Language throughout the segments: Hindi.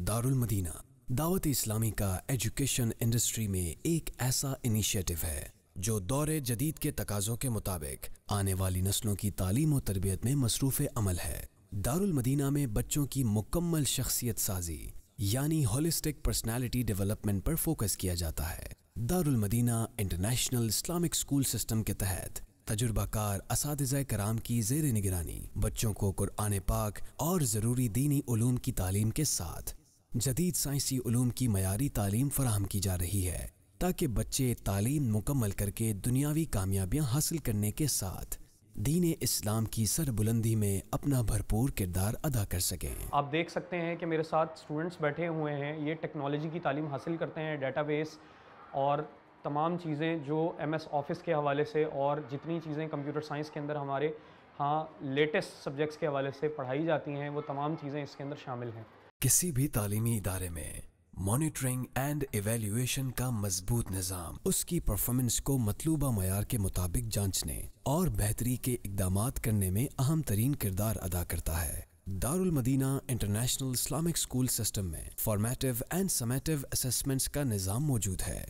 दारुल मदीना दावत इस्लामी का एजुकेशन इंडस्ट्री में एक ऐसा इनिशिएटिव है जो दौरे जदीद के तकाजों के मुताबिक आने वाली नस्लों की तालीम और तरबियत में मसरूफ़ अमल है दारुल मदीना में बच्चों की मुकम्मल शख्सियत साजी यानी होलिस्टिक पर्सनालिटी डेवलपमेंट पर फोकस किया जाता है Darul Madina International Islamic School System के तहत तजुर्बाकार कराम की जेर निगरानी बच्चों को कुरान पाक और ज़रूरी दीनी उलूम की तालीम के साथ जदीद साइंसी उलूम की मैारी तालीम फराहम की जा रही है ताकि बच्चे तालीम मुकम्मल करके दुनियावी कामयाबियाँ हासिल करने के साथ दीन इस्लाम की सरबुलंदी में अपना भरपूर किरदार अदा कर सकें आप देख सकते हैं कि मेरे साथ स्टूडेंट्स बैठे हुए हैं ये टेक्नोलॉजी की तालीम हासिल करते हैं डेटाबेस और तमाम चीज़ें जो एम एस ऑफ़िस के हवाले से और जितनी चीज़ें कंप्यूटर साइंस के अंदर हमारे हाँ लेटेस्ट सब्जेक्ट्स के हवाले से पढ़ाई जाती हैं वो तमाम चीज़ें इसके अंदर शामिल हैं किसी भी तालीमी इदारे में मॉनिटरिंग एंड एवेल्यूएशन का मजबूत निज़ाम उसकी परफॉर्मेंस को मतलूबा मैार के मुताबिक जांचने और बेहतरी के इकदाम करने में अहम तरीन किरदार अदा करता है Darul Madina International Islamic School System में फॉर्मेटिव एंड समेटिव असमेंट्स का निज़ाम मौजूद है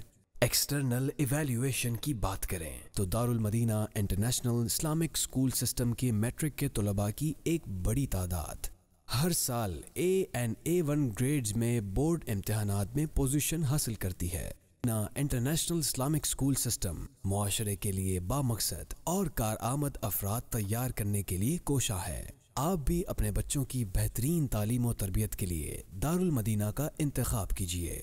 एक्सटर्नल इवेल्यूएशन की बात करें तो Darul Madina International Islamic School System के मेट्रिक के तलबा की एक बड़ी तादाद हर साल A and A one grade में बोर्ड इम्तहान में पोजिशन हासिल करती है ना इंटरनेशनल इस्लामिक स्कूल सिस्टम माशरे के लिए बामकसद और कार आमद अफराद तैयार करने के लिए कोशा है आप भी अपने बच्चों की बेहतरीन तालीम और तरबियत के लिए दारुल मदीना का इंतखब कीजिए